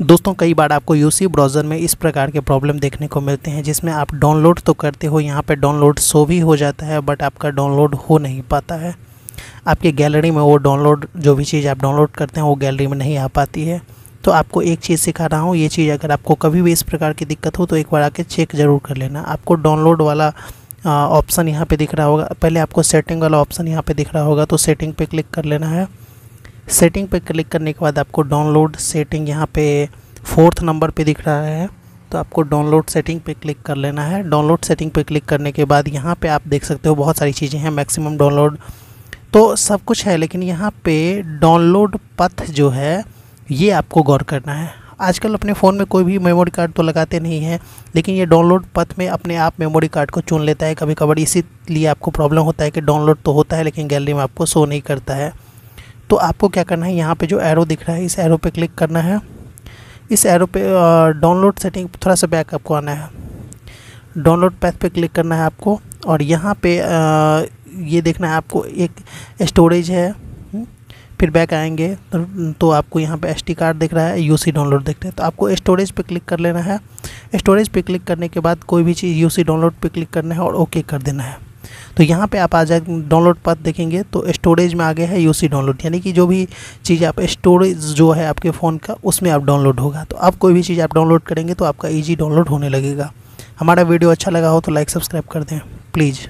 दोस्तों कई बार आपको यूसी ब्राउज़र में इस प्रकार के प्रॉब्लम देखने को मिलते हैं जिसमें आप डाउनलोड तो करते हो यहाँ पर डाउनलोड शो भी हो जाता है बट आपका डाउनलोड हो नहीं पाता है आपके गैलरी में वो डाउनलोड जो भी चीज़ आप डाउनलोड करते हैं वो गैलरी में नहीं आ पाती है तो आपको एक चीज़ सिखा रहा हूँ ये चीज़ अगर आपको कभी भी इस प्रकार की दिक्कत हो तो एक बार आके चेक ज़रूर कर लेना आपको डाउनलोड वाला ऑप्शन यहाँ पे दिख रहा होगा पहले आपको सेटिंग वाला ऑप्शन यहाँ पे दिख रहा होगा तो सेटिंग पे क्लिक कर लेना है सेटिंग पे क्लिक करने के बाद आपको डाउनलोड सेटिंग यहाँ पे फोर्थ नंबर पे दिख रहा है तो आपको डाउनलोड सेटिंग पे क्लिक कर लेना है डाउनलोड सेटिंग पे क्लिक करने के बाद यहाँ पे आप देख सकते हो बहुत सारी चीज़ें हैं मैक्सिमम डाउनलोड तो सब कुछ है लेकिन यहाँ पे डाउनलोड पथ जो है ये आपको गौर करना है आजकल अपने फ़ोन में कोई भी मेमोरी कार्ड तो लगाते नहीं हैं लेकिन ये डाउनलोड पथ में अपने आप मेमोरी कार्ड को चुन लेता है कभी कभार इसी आपको प्रॉब्लम होता है कि डाउनलोड तो होता है लेकिन गैलरी में आपको शो नहीं करता है तो आपको क्या करना है यहाँ पे जो एरो दिख रहा है इस एरो पे क्लिक करना है इस एरो पे डाउनलोड सेटिंग थोड़ा सा बैक आपको आना है डाउनलोड पैथ पे क्लिक करना है आपको और यहाँ पे आ, ये देखना है आपको एक स्टोरेज है हम्म, फिर बैक आएंगे तो, तो आपको यहाँ पे एस कार्ड दिख रहा है यू डाउनलोड दिख रहा है तो आपको स्टोरेज पे क्लिक कर लेना है स्टोरेज पे क्लिक करने के बाद कोई भी चीज़ यू डाउनलोड पे क्लिक करना है और ओके कर देना है तो यहाँ पे आप आ जाए डाउनलोड पर देखेंगे तो स्टोरेज में आ गया है यूसी डाउनलोड यानी कि जो भी चीज़ आप स्टोरेज जो है आपके फ़ोन का उसमें आप डाउनलोड होगा तो आप कोई भी चीज़ आप डाउनलोड करेंगे तो आपका ईजी डाउनलोड होने लगेगा हमारा वीडियो अच्छा लगा हो तो लाइक सब्सक्राइब कर दें प्लीज़